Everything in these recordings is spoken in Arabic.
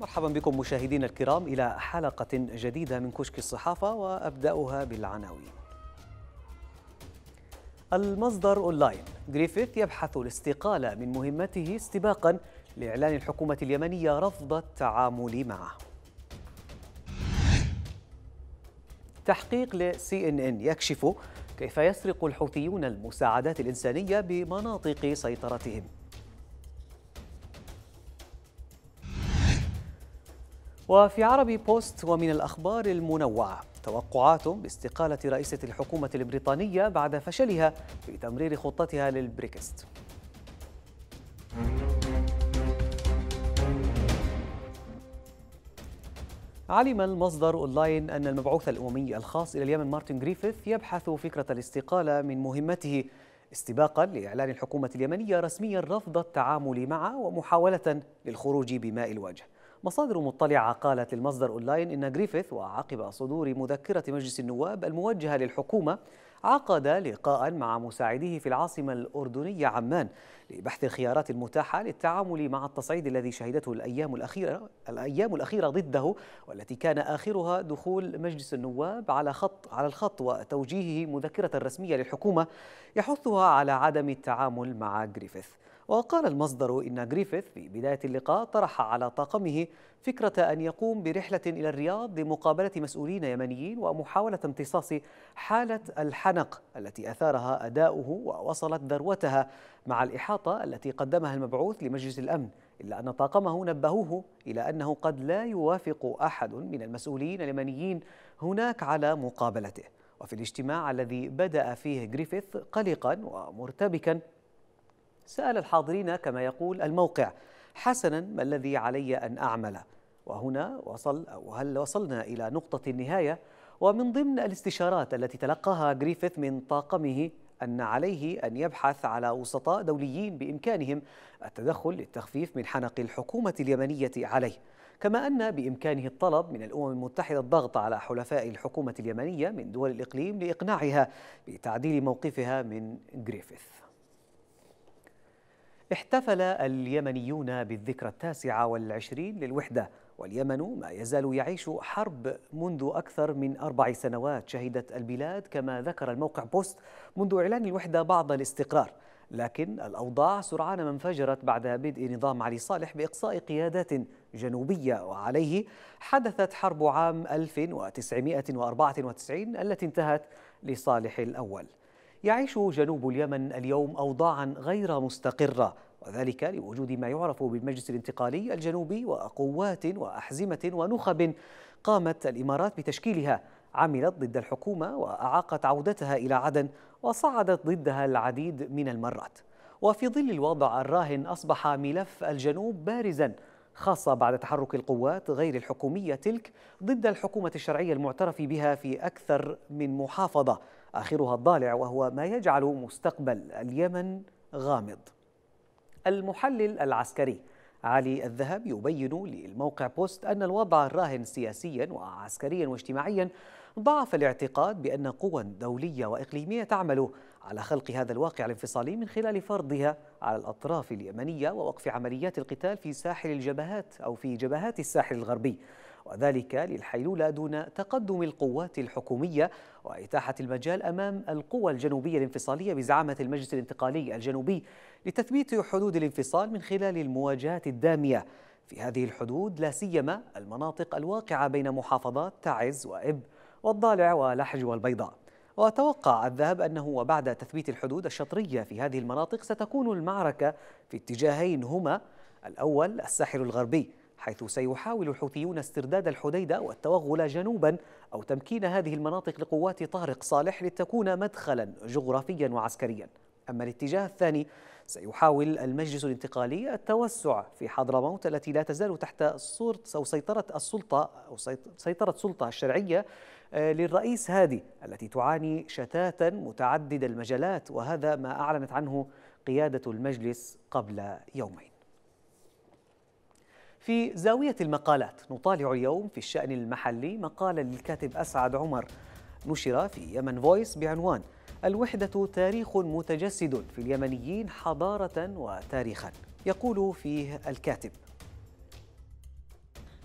مرحبا بكم مشاهدينا الكرام إلى حلقة جديدة من كشك الصحافة وأبدأها بالعناوين المصدر أونلاين جريفيث يبحث الاستقالة من مهمته استباقا لإعلان الحكومة اليمنية رفض التعامل معه تحقيق لسي ان ان يكشف كيف يسرق الحوثيون المساعدات الإنسانية بمناطق سيطرتهم وفي عربي بوست ومن الأخبار المنوعة توقعات باستقالة رئيسة الحكومة البريطانية بعد فشلها في تمرير خطتها للبريكست علم المصدر أونلاين أن المبعوث الأممي الخاص إلى اليمن مارتن جريفيث يبحث فكرة الاستقالة من مهمته استباقا لإعلان الحكومة اليمنية رسميا رفض التعامل معه ومحاولة للخروج بماء الوجه مصادر مطلعة قالت للمصدر أونلاين إن جريفيث وعقب صدور مذكرة مجلس النواب الموجهة للحكومة عقد لقاء مع مساعديه في العاصمة الأردنية عمان لبحث الخيارات المتاحة للتعامل مع التصعيد الذي شهدته الأيام الأخيرة, الأيام الأخيرة ضده والتي كان آخرها دخول مجلس النواب على خط على الخط وتوجيهه مذكرة رسمية للحكومة يحثها على عدم التعامل مع جريفيث وقال المصدر إن جريفيث في بداية اللقاء طرح على طاقمه فكرة أن يقوم برحلة إلى الرياض لمقابلة مسؤولين يمنيين ومحاولة امتصاص حالة الحنق التي أثارها أداؤه ووصلت ذروتها مع الإحاطة التي قدمها المبعوث لمجلس الأمن إلا أن طاقمه نبهوه إلى أنه قد لا يوافق أحد من المسؤولين اليمنيين هناك على مقابلته وفي الاجتماع الذي بدأ فيه جريفيث قلقا ومرتبكا سأل الحاضرين كما يقول الموقع حسنا ما الذي علي أن أعمل وهنا وصل أو هل وصلنا إلى نقطة النهاية ومن ضمن الاستشارات التي تلقاها جريفيث من طاقمه أن عليه أن يبحث على وسطاء دوليين بإمكانهم التدخل للتخفيف من حنق الحكومة اليمنية عليه كما أن بإمكانه الطلب من الأمم المتحدة الضغط على حلفاء الحكومة اليمنية من دول الإقليم لإقناعها بتعديل موقفها من جريفيث احتفل اليمنيون بالذكرى التاسعة والعشرين للوحدة واليمن ما يزال يعيش حرب منذ أكثر من أربع سنوات شهدت البلاد كما ذكر الموقع بوست منذ إعلان الوحدة بعض الاستقرار لكن الأوضاع سرعان ما انفجرت بعد بدء نظام علي صالح بإقصاء قيادات جنوبية وعليه حدثت حرب عام 1994 التي انتهت لصالح الأول يعيش جنوب اليمن اليوم أوضاعا غير مستقرة وذلك لوجود ما يعرف بالمجلس الانتقالي الجنوبي وقوات وأحزمة ونخب قامت الإمارات بتشكيلها عملت ضد الحكومة وأعاقت عودتها إلى عدن وصعدت ضدها العديد من المرات وفي ظل الوضع الراهن أصبح ملف الجنوب بارزاً خاصة بعد تحرك القوات غير الحكومية تلك ضد الحكومة الشرعية المعترف بها في أكثر من محافظة آخرها الضالع وهو ما يجعل مستقبل اليمن غامض المحلل العسكري علي الذهب يبين للموقع بوست أن الوضع الراهن سياسيا وعسكريا واجتماعيا ضعف الاعتقاد بأن قوى دولية وإقليمية تعمل على خلق هذا الواقع الانفصالي من خلال فرضها على الأطراف اليمنية ووقف عمليات القتال في ساحل الجبهات أو في جبهات الساحل الغربي وذلك للحيلولة دون تقدم القوات الحكومية وإتاحة المجال أمام القوى الجنوبية الانفصالية بزعامة المجلس الانتقالي الجنوبي لتثبيت حدود الانفصال من خلال المواجهات الدامية في هذه الحدود لا سيما المناطق الواقعة بين محافظات تعز وإب والضالع ولحج والبيضاء وتوقع الذهب أنه وبعد تثبيت الحدود الشطرية في هذه المناطق ستكون المعركة في اتجاهين هما الأول الساحل الغربي حيث سيحاول الحوثيون استرداد الحديدة والتوغل جنوبا أو تمكين هذه المناطق لقوات طارق صالح لتكون مدخلا جغرافيا وعسكريا أما الاتجاه الثاني سيحاول المجلس الانتقالي التوسع في حضرموت التي لا تزال تحت أو سيطرة السلطة أو سيطرة سلطة الشرعية آه، للرئيس هادي التي تعاني شتاتا متعدد المجالات وهذا ما أعلنت عنه قيادة المجلس قبل يومين في زاوية المقالات نطالع اليوم في الشأن المحلي مقالا للكاتب أسعد عمر نشر في يمن فويس بعنوان الوحدة تاريخ متجسد في اليمنيين حضارة وتاريخا يقول فيه الكاتب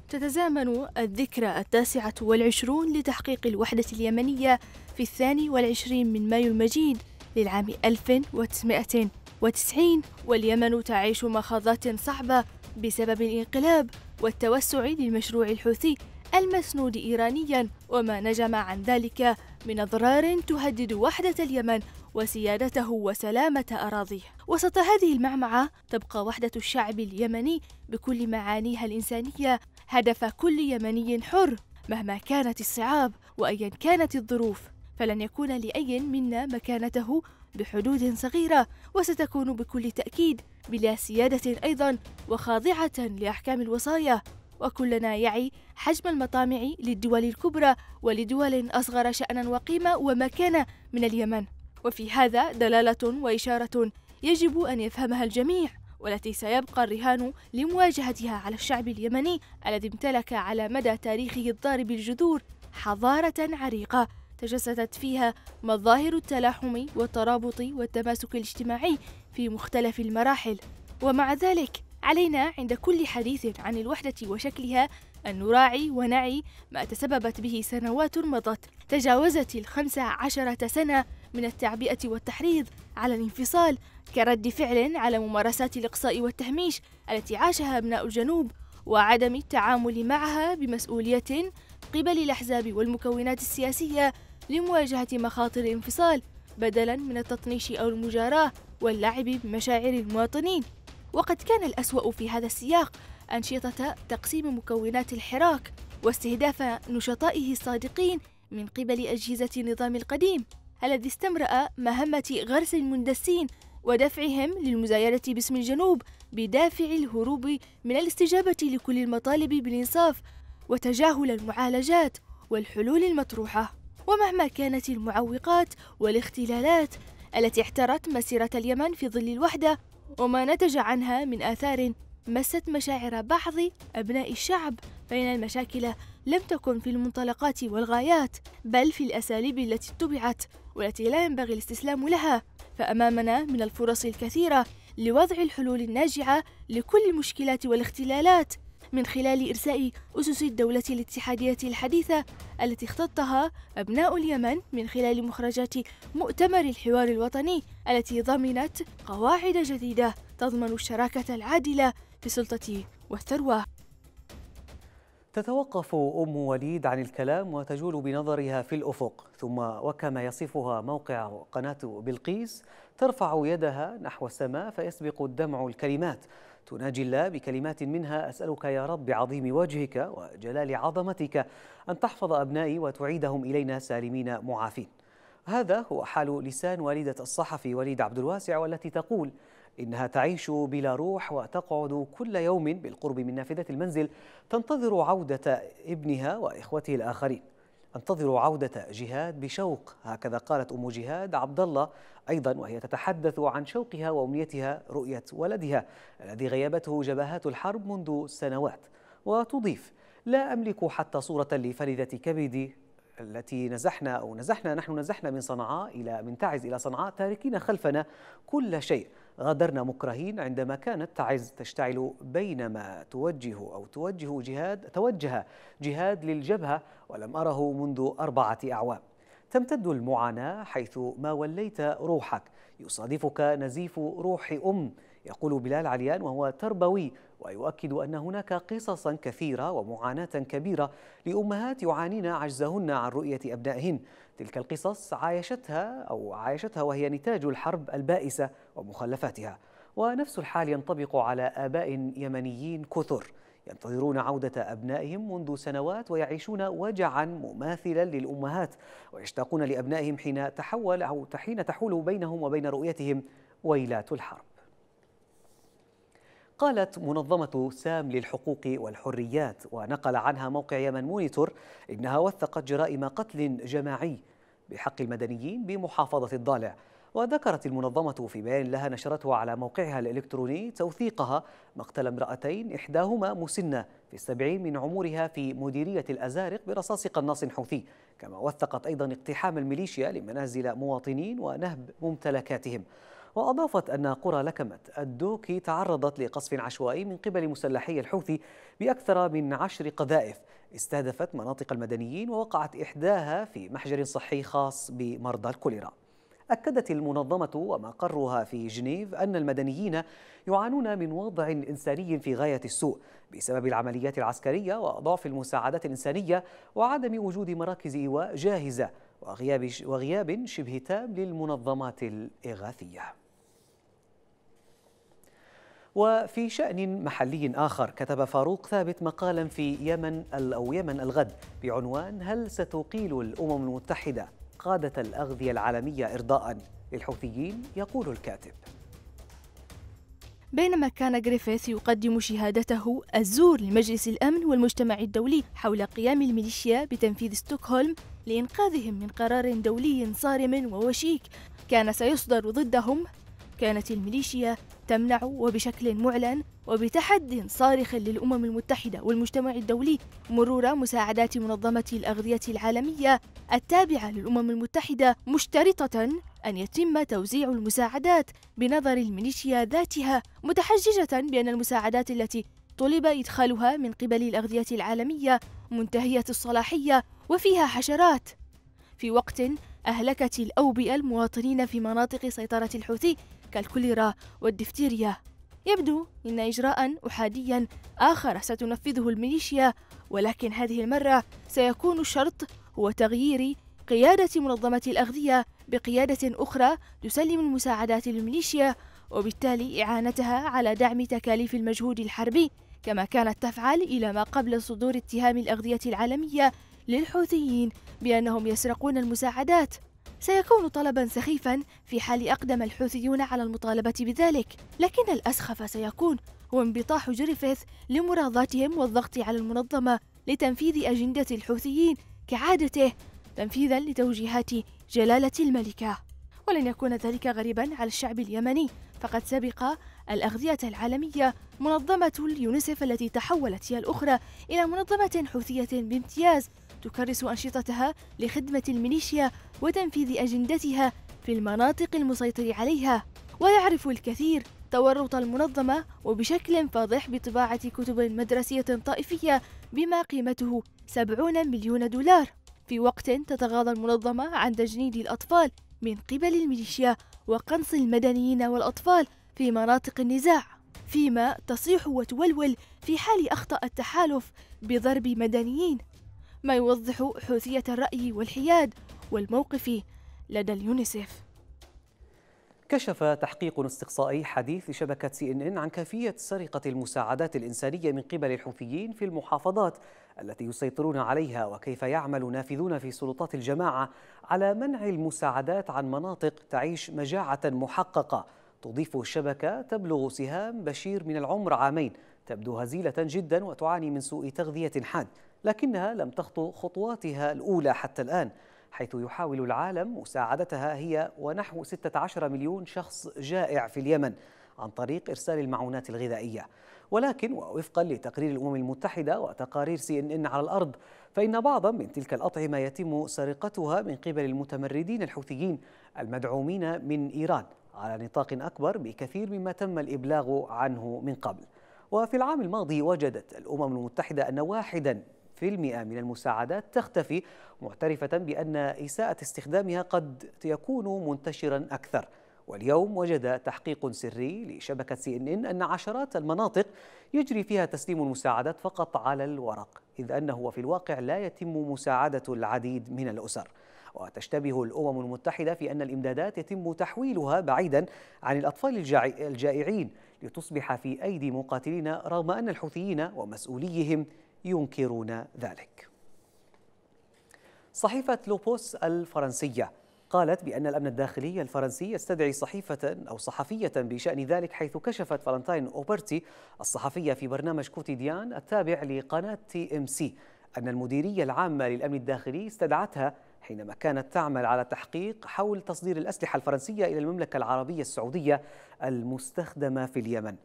تتزامن الذكرى التاسعة والعشرون لتحقيق الوحدة اليمنية في الثاني والعشرين من مايو المجيد للعام 1990 واليمن تعيش مخاضات صعبة بسبب الانقلاب والتوسع للمشروع الحوثي المسنود إيرانيا وما نجم عن ذلك من أضرار تهدد وحدة اليمن وسيادته وسلامة أراضيه وسط هذه المعمعة تبقى وحدة الشعب اليمني بكل معانيها الإنسانية هدف كل يمني حر مهما كانت الصعاب وأيا كانت الظروف فلن يكون لأي منا مكانته بحدود صغيرة وستكون بكل تأكيد بلا سيادة أيضا وخاضعة لأحكام الوصايا وكلنا يعي حجم المطامع للدول الكبرى ولدول أصغر شأنا وقيمة ومكانة من اليمن وفي هذا دلالة وإشارة يجب أن يفهمها الجميع والتي سيبقى الرهان لمواجهتها على الشعب اليمني الذي امتلك على مدى تاريخه الضارب الجذور حضارة عريقة تجسدت فيها مظاهر التلاحم والترابط والتماسك الاجتماعي في مختلف المراحل ومع ذلك علينا عند كل حديث عن الوحدة وشكلها أن نراعي ونعي ما تسببت به سنوات مضت تجاوزت الخمس عشرة سنة من التعبئة والتحريض على الانفصال كرد فعل على ممارسات الإقصاء والتهميش التي عاشها أبناء الجنوب وعدم التعامل معها بمسؤولية قبل الأحزاب والمكونات السياسية لمواجهة مخاطر الانفصال بدلا من التطنيش أو المجاراة واللعب بمشاعر المواطنين وقد كان الأسوأ في هذا السياق أنشطة تقسيم مكونات الحراك واستهداف نشطائه الصادقين من قبل أجهزة النظام القديم الذي استمرأ مهمة غرس المندسين ودفعهم للمزايدة باسم الجنوب بدافع الهروب من الاستجابة لكل المطالب بالإنصاف وتجاهل المعالجات والحلول المطروحة ومهما كانت المعوقات والاختلالات التي احترت مسيرة اليمن في ظل الوحدة وما نتج عنها من آثار مست مشاعر بعض أبناء الشعب فإن المشاكل لم تكن في المنطلقات والغايات بل في الأساليب التي اتبعت والتي لا ينبغي الاستسلام لها فأمامنا من الفرص الكثيرة لوضع الحلول الناجعة لكل المشكلات والاختلالات من خلال إرساء أسس الدولة الاتحادية الحديثة التي اختطها أبناء اليمن من خلال مخرجات مؤتمر الحوار الوطني التي ضمنت قواعد جديدة تضمن الشراكة العادلة في السلطة والثروة تتوقف أم وليد عن الكلام وتجول بنظرها في الأفق ثم وكما يصفها موقع قناة بلقيس ترفع يدها نحو السماء فيسبق الدمع الكلمات تناجي الله بكلمات منها أسألك يا رب عظيم وجهك وجلال عظمتك أن تحفظ أبنائي وتعيدهم إلينا سالمين معافين هذا هو حال لسان والدة الصحفي وليد عبد الواسع والتي تقول إنها تعيش بلا روح وتقعد كل يوم بالقرب من نافذة المنزل تنتظر عودة ابنها وإخوته الآخرين انتظر عودة جهاد بشوق هكذا قالت أم جهاد عبد الله أيضا وهي تتحدث عن شوقها وأمنيتها رؤية ولدها الذي غيبته جبهات الحرب منذ سنوات وتضيف لا أملك حتى صورة لفريدة كبدي التي نزحنا أو نزحنا نحن نزحنا من صنعاء إلى من تعز إلى صنعاء تاركين خلفنا كل شيء غادرنا مكرهين عندما كانت تعز تشتعل بينما توجه أو توجه جهاد توجه جهاد للجبهة ولم أره منذ أربعة أعوام تمتد المعاناة حيث ما وليت روحك يصادفك نزيف روح أم يقول بلال عليان وهو تربوي ويؤكد أن هناك قصصا كثيرة ومعاناة كبيرة لأمهات يعانين عجزهن عن رؤية أبنائهن تلك القصص عايشتها أو عايشتها وهي نتاج الحرب البائسة ومخلفاتها ونفس الحال ينطبق على آباء يمنيين كثر ينتظرون عودة أبنائهم منذ سنوات ويعيشون وجعا مماثلا للأمهات ويشتاقون لأبنائهم حين تحول أو حين تحول بينهم وبين رؤيتهم ويلات الحرب قالت منظمة سام للحقوق والحريات ونقل عنها موقع يمن مونيتور إنها وثقت جرائم قتل جماعي بحق المدنيين بمحافظة الضالع وذكرت المنظمة في بيان لها نشرته على موقعها الإلكتروني توثيقها مقتل امرأتين إحداهما مسنة في السبعين من عمرها في مديرية الأزارق برصاص قناص حوثي كما وثقت أيضا اقتحام الميليشيا لمنازل مواطنين ونهب ممتلكاتهم وأضافت أن قرى لكمت الدوكي تعرضت لقصف عشوائي من قبل مسلحي الحوثي بأكثر من عشر قذائف استهدفت مناطق المدنيين ووقعت إحداها في محجر صحي خاص بمرضى الكوليرا أكدت المنظمة ومقرها في جنيف أن المدنيين يعانون من وضع إنساني في غاية السوء بسبب العمليات العسكرية وضعف المساعدات الإنسانية وعدم وجود مراكز إيواء جاهزة وغياب, وغياب شبه تام للمنظمات الإغاثية وفي شأن محلي آخر كتب فاروق ثابت مقالا في يمن أو يمن الغد بعنوان هل ستقيل الأمم المتحدة قادة الأغذية العالمية إرضاء للحوثيين يقول الكاتب بينما كان غريفيث يقدم شهادته الزور لمجلس الأمن والمجتمع الدولي حول قيام الميليشيا بتنفيذ ستوكهولم لإنقاذهم من قرار دولي صارم ووشيك كان سيصدر ضدهم كانت الميليشيا تمنع وبشكل معلن وبتحد صارخ للأمم المتحدة والمجتمع الدولي مرور مساعدات منظمة الأغذية العالمية التابعة للأمم المتحدة مشترطة أن يتم توزيع المساعدات بنظر الميليشيا ذاتها متحججة بأن المساعدات التي طلب إدخالها من قبل الأغذية العالمية منتهية الصلاحية وفيها حشرات في وقت أهلكت الأوبئة المواطنين في مناطق سيطرة الحوثي كالكوليرا والدفتيريا يبدو أن إجراء أحاديا آخر ستنفذه الميليشيا ولكن هذه المرة سيكون الشرط هو تغيير قيادة منظمة الأغذية بقيادة أخرى تسلم المساعدات للميليشيا وبالتالي إعانتها على دعم تكاليف المجهود الحربي كما كانت تفعل إلى ما قبل صدور اتهام الأغذية العالمية للحوثيين بأنهم يسرقون المساعدات سيكون طلبا سخيفا في حال أقدم الحوثيون على المطالبة بذلك لكن الأسخف سيكون هو انبطاح جريفيث لمراضاتهم والضغط على المنظمة لتنفيذ أجندة الحوثيين كعادته تنفيذا لتوجيهات جلالة الملكة ولن يكون ذلك غريبا على الشعب اليمني فقد سبق الأغذية العالمية منظمة اليونسف التي تحولت هي الأخرى إلى منظمة حوثية بامتياز تكرس أنشطتها لخدمة الميليشيا وتنفيذ أجندتها في المناطق المسيطر عليها ويعرف الكثير تورط المنظمة وبشكل فاضح بطباعة كتب مدرسية طائفية بما قيمته 70 مليون دولار في وقت تتغاضى المنظمة عن تجنيد الأطفال من قبل الميليشيا وقنص المدنيين والأطفال في مناطق النزاع فيما تصيح وتولول في حال أخطأ التحالف بضرب مدنيين ما يوضح حوثية الرأي والحياد والموقف لدى اليونيسف كشف تحقيق استقصائي حديث لشبكة سي إن إن عن كيفية سرقة المساعدات الإنسانية من قبل الحوثيين في المحافظات التي يسيطرون عليها وكيف يعمل نافذون في سلطات الجماعة على منع المساعدات عن مناطق تعيش مجاعة محققة تضيف الشبكة تبلغ سهام بشير من العمر عامين تبدو هزيلة جدا وتعاني من سوء تغذية حاد لكنها لم تخطو خطواتها الأولى حتى الآن حيث يحاول العالم مساعدتها هي ونحو 16 مليون شخص جائع في اليمن عن طريق إرسال المعونات الغذائية ولكن ووفقا لتقرير الأمم المتحدة وتقارير سي إن إن على الأرض فإن بعضا من تلك الأطعمة يتم سرقتها من قبل المتمردين الحوثيين المدعومين من إيران على نطاق أكبر بكثير مما تم الإبلاغ عنه من قبل وفي العام الماضي وجدت الأمم المتحدة أن واحدا في المئة من المساعدات تختفي معترفة بأن إساءة استخدامها قد يكون منتشرا أكثر واليوم وجد تحقيق سري لشبكة سي إن إن أن عشرات المناطق يجري فيها تسليم المساعدات فقط على الورق إذ أنه في الواقع لا يتم مساعدة العديد من الأسر وتشتبه الأمم المتحدة في أن الإمدادات يتم تحويلها بعيدا عن الأطفال الجائعين لتصبح في أيدي مقاتلينا رغم أن الحوثيين ومسؤوليهم ينكرون ذلك صحيفة لوبوس الفرنسية قالت بأن الأمن الداخلي الفرنسي يستدعي صحيفة أو صحفية بشأن ذلك حيث كشفت فالنتاين أوبرتي الصحفية في برنامج كوتيديان التابع لقناة تي إم سي أن المديرية العامة للأمن الداخلي استدعتها حينما كانت تعمل على تحقيق حول تصدير الأسلحة الفرنسية إلى المملكة العربية السعودية المستخدمة في اليمن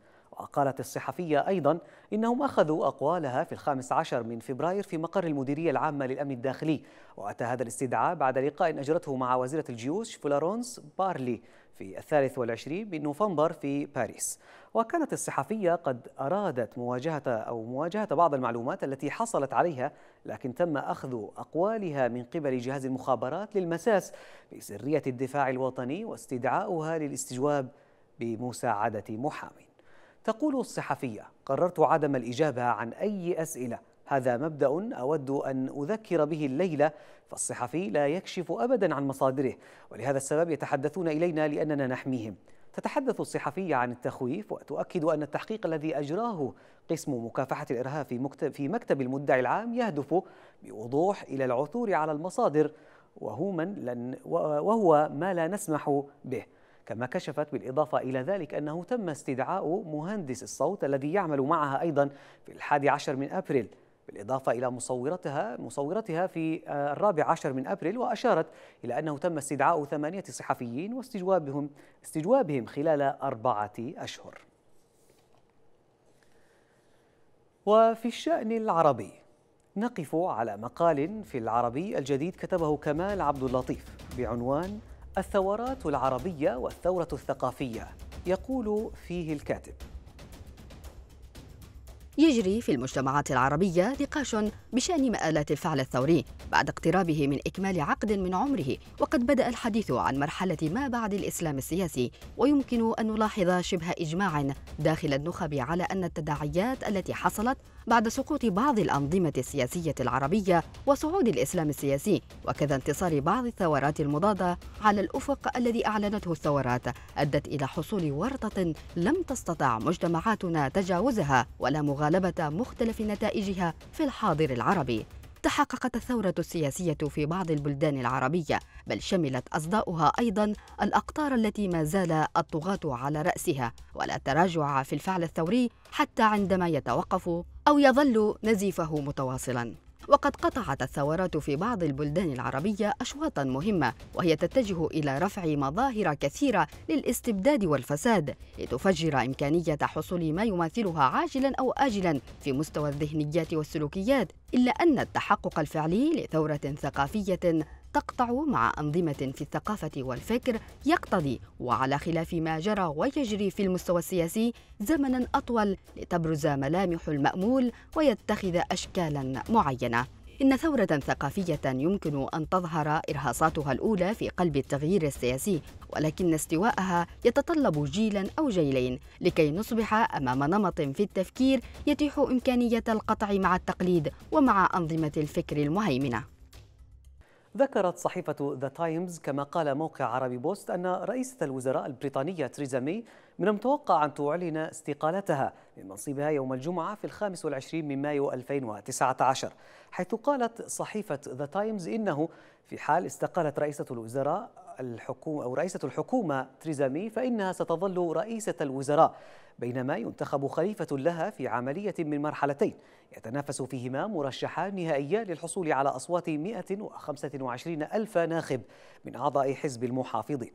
وقالت الصحفية أيضا إنهم أخذوا أقوالها في الخامس عشر من فبراير في مقر المديرية العامة للأمن الداخلي وأتى هذا الاستدعاء بعد لقاء أجرته مع وزيرة الجيوش فلورونس بارلي في الثالث والعشرين من نوفمبر في باريس وكانت الصحفية قد أرادت مواجهة أو مواجهة بعض المعلومات التي حصلت عليها لكن تم أخذ أقوالها من قبل جهاز المخابرات للمساس بسرية الدفاع الوطني واستدعاؤها للاستجواب بمساعدة محامي تقول الصحفية قررت عدم الإجابة عن أي أسئلة هذا مبدأ أود أن أذكر به الليلة فالصحفي لا يكشف أبدا عن مصادره ولهذا السبب يتحدثون إلينا لأننا نحميهم تتحدث الصحفية عن التخويف وتؤكد أن التحقيق الذي أجراه قسم مكافحة الإرهاب في مكتب, في مكتب المدعي العام يهدف بوضوح إلى العثور على المصادر وهو, من لن وهو ما لا نسمح به كما كشفت بالإضافة إلى ذلك أنه تم استدعاء مهندس الصوت الذي يعمل معها أيضا في الحادي عشر من أبريل بالإضافة إلى مصورتها مصورتها في آه، الرابع عشر من أبريل وأشارت إلى أنه تم استدعاء ثمانية صحفيين واستجوابهم استجوابهم خلال أربعة أشهر وفي الشأن العربي نقف على مقال في العربي الجديد كتبه كمال عبد اللطيف بعنوان الثورات العربية والثورة الثقافية يقول فيه الكاتب يجري في المجتمعات العربية نقاش بشأن مآلات الفعل الثوري بعد اقترابه من إكمال عقد من عمره وقد بدأ الحديث عن مرحلة ما بعد الإسلام السياسي ويمكن أن نلاحظ شبه إجماع داخل النخب على أن التداعيات التي حصلت بعد سقوط بعض الأنظمة السياسية العربية وصعود الإسلام السياسي وكذا انتصار بعض الثورات المضادة على الأفق الذي أعلنته الثورات أدت إلى حصول ورطة لم تستطع مجتمعاتنا تجاوزها ولا مغالبة مختلف نتائجها في الحاضر العربي تحققت الثورة السياسية في بعض البلدان العربية بل شملت أصداؤها أيضا الأقطار التي ما زال الطغاة على رأسها ولا تراجع في الفعل الثوري حتى عندما يتوقف أو يظل نزيفه متواصلا وقد قطعت الثورات في بعض البلدان العربية أشواطا مهمة وهي تتجه إلى رفع مظاهر كثيرة للاستبداد والفساد لتفجر إمكانية حصول ما يماثلها عاجلا أو آجلا في مستوى الذهنيات والسلوكيات إلا أن التحقق الفعلي لثورة ثقافية تقطع مع أنظمة في الثقافة والفكر يقتضي وعلى خلاف ما جرى ويجري في المستوى السياسي زمنا أطول لتبرز ملامح المأمول ويتخذ أشكالا معينة إن ثورة ثقافية يمكن أن تظهر إرهاصاتها الأولى في قلب التغيير السياسي ولكن استواءها يتطلب جيلا أو جيلين لكي نصبح أمام نمط في التفكير يتيح إمكانية القطع مع التقليد ومع أنظمة الفكر المهيمنة ذكرت صحيفة ذا تايمز كما قال موقع عربي بوست أن رئيسة الوزراء البريطانية تريزا مي من المتوقع أن تعلن استقالتها من منصبها يوم الجمعة في الخامس والعشرين من مايو 2019 حيث قالت صحيفة ذا تايمز إنه في حال استقالت رئيسة الوزراء الحكومة أو رئيسة الحكومة تريزا مي فإنها ستظل رئيسة الوزراء بينما ينتخب خليفة لها في عملية من مرحلتين يتنافس فيهما مرشحان نهائيان للحصول على أصوات 125 ألف ناخب من أعضاء حزب المحافظين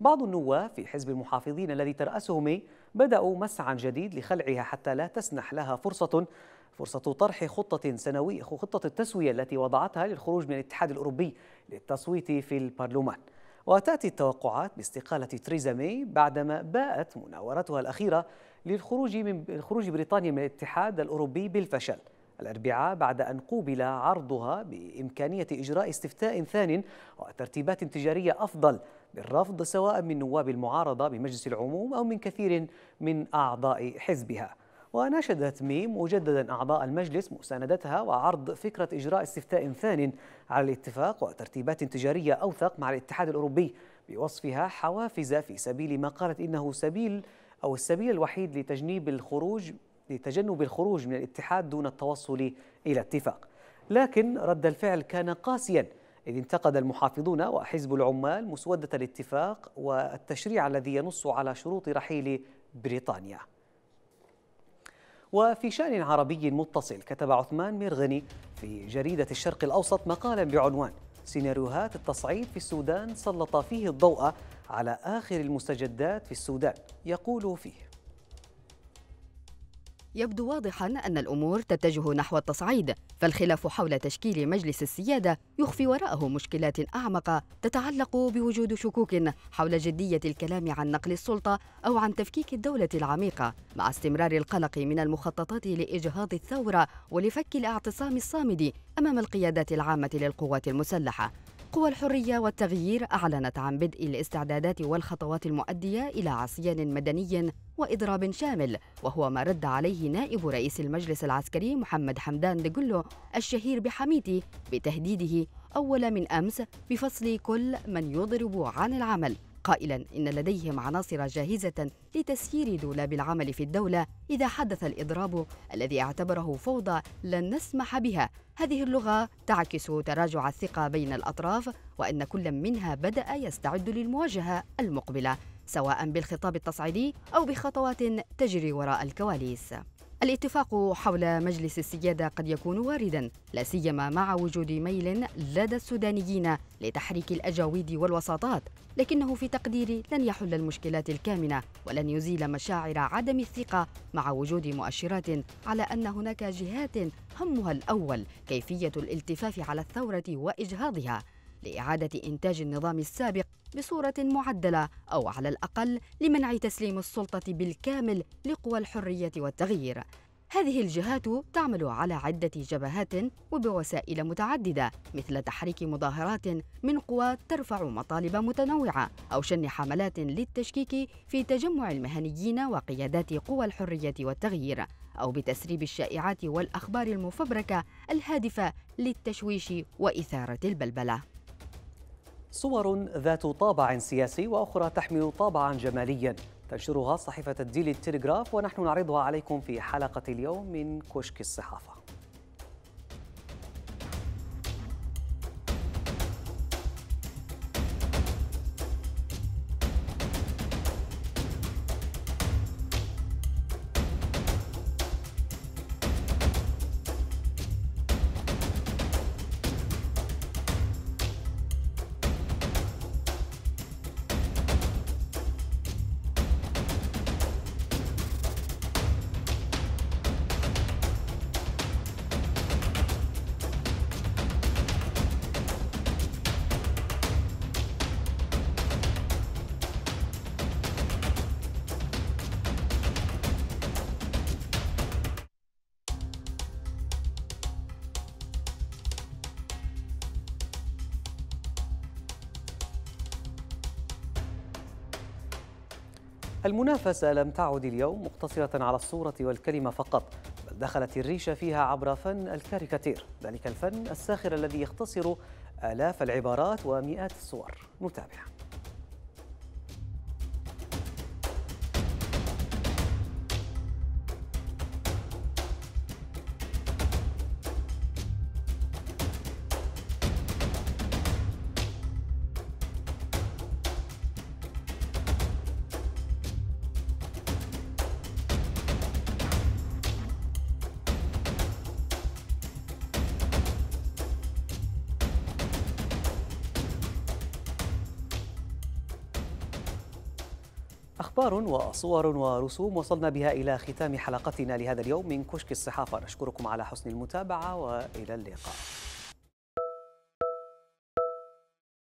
بعض النواب في حزب المحافظين الذي ترأسه مي بدأوا مسعا جديد لخلعها حتى لا تسنح لها فرصة فرصة طرح خطة سنوية خطة التسوية التي وضعتها للخروج من الاتحاد الأوروبي للتصويت في البرلمان وتأتي التوقعات باستقالة تريزا مي بعدما باءت مناورتها الأخيرة للخروج من خروج بريطانيا من الاتحاد الأوروبي بالفشل الأربعاء بعد أن قوبل عرضها بإمكانية إجراء استفتاء ثان وترتيبات تجارية أفضل بالرفض سواء من نواب المعارضة بمجلس العموم أو من كثير من أعضاء حزبها وناشدت ميم مجددا أعضاء المجلس مساندتها وعرض فكرة إجراء استفتاء ثان على الاتفاق وترتيبات تجارية أوثق مع الاتحاد الأوروبي بوصفها حوافز في سبيل ما قالت إنه سبيل أو السبيل الوحيد لتجنيب الخروج لتجنب الخروج من الاتحاد دون التوصل إلى اتفاق لكن رد الفعل كان قاسيا إذ انتقد المحافظون وحزب العمال مسودة الاتفاق والتشريع الذي ينص على شروط رحيل بريطانيا وفي شأن عربي متصل كتب عثمان مرغني في جريدة الشرق الأوسط مقالا بعنوان سيناريوهات التصعيد في السودان سلط فيه الضوء على آخر المستجدات في السودان يقول فيه يبدو واضحا أن الأمور تتجه نحو التصعيد فالخلاف حول تشكيل مجلس السيادة يخفي وراءه مشكلات أعمق تتعلق بوجود شكوك حول جدية الكلام عن نقل السلطة أو عن تفكيك الدولة العميقة مع استمرار القلق من المخططات لإجهاض الثورة ولفك الاعتصام الصامد أمام القيادات العامة للقوات المسلحة قوى الحرية والتغيير أعلنت عن بدء الاستعدادات والخطوات المؤدية إلى عصيان مدني وإضراب شامل وهو ما رد عليه نائب رئيس المجلس العسكري محمد حمدان دقلو الشهير بحميتي بتهديده أول من أمس بفصل كل من يضرب عن العمل قائلا إن لديهم عناصر جاهزة لتسيير دولاب العمل في الدولة إذا حدث الإضراب الذي اعتبره فوضى لن نسمح بها هذه اللغة تعكس تراجع الثقة بين الأطراف وأن كل منها بدأ يستعد للمواجهة المقبلة سواء بالخطاب التصعيدي أو بخطوات تجري وراء الكواليس الاتفاق حول مجلس السيادة قد يكون واردا لا سيما مع وجود ميل لدى السودانيين لتحريك الأجاويد والوساطات لكنه في تقديري لن يحل المشكلات الكامنة ولن يزيل مشاعر عدم الثقة مع وجود مؤشرات على أن هناك جهات همها الأول كيفية الالتفاف على الثورة وإجهاضها لإعادة إنتاج النظام السابق بصورة معدلة أو على الأقل لمنع تسليم السلطة بالكامل لقوى الحرية والتغيير. هذه الجهات تعمل على عدة جبهات وبوسائل متعددة مثل تحريك مظاهرات من قوى ترفع مطالب متنوعة أو شن حملات للتشكيك في تجمع المهنيين وقيادات قوى الحرية والتغيير أو بتسريب الشائعات والأخبار المفبركة الهادفة للتشويش وإثارة البلبلة صور ذات طابع سياسي وأخرى تحمل طابعا جماليا تنشرها صحيفة الديلي التلغراف ونحن نعرضها عليكم في حلقة اليوم من كشك الصحافة المنافسة لم تعد اليوم مقتصرة على الصورة والكلمة فقط بل دخلت الريشة فيها عبر فن الكاريكاتير ذلك الفن الساخر الذي يختصر آلاف العبارات ومئات الصور نتابع أخبار وصور ورسوم وصلنا بها إلى ختام حلقتنا لهذا اليوم من كشك الصحافة نشكركم على حسن المتابعة وإلى اللقاء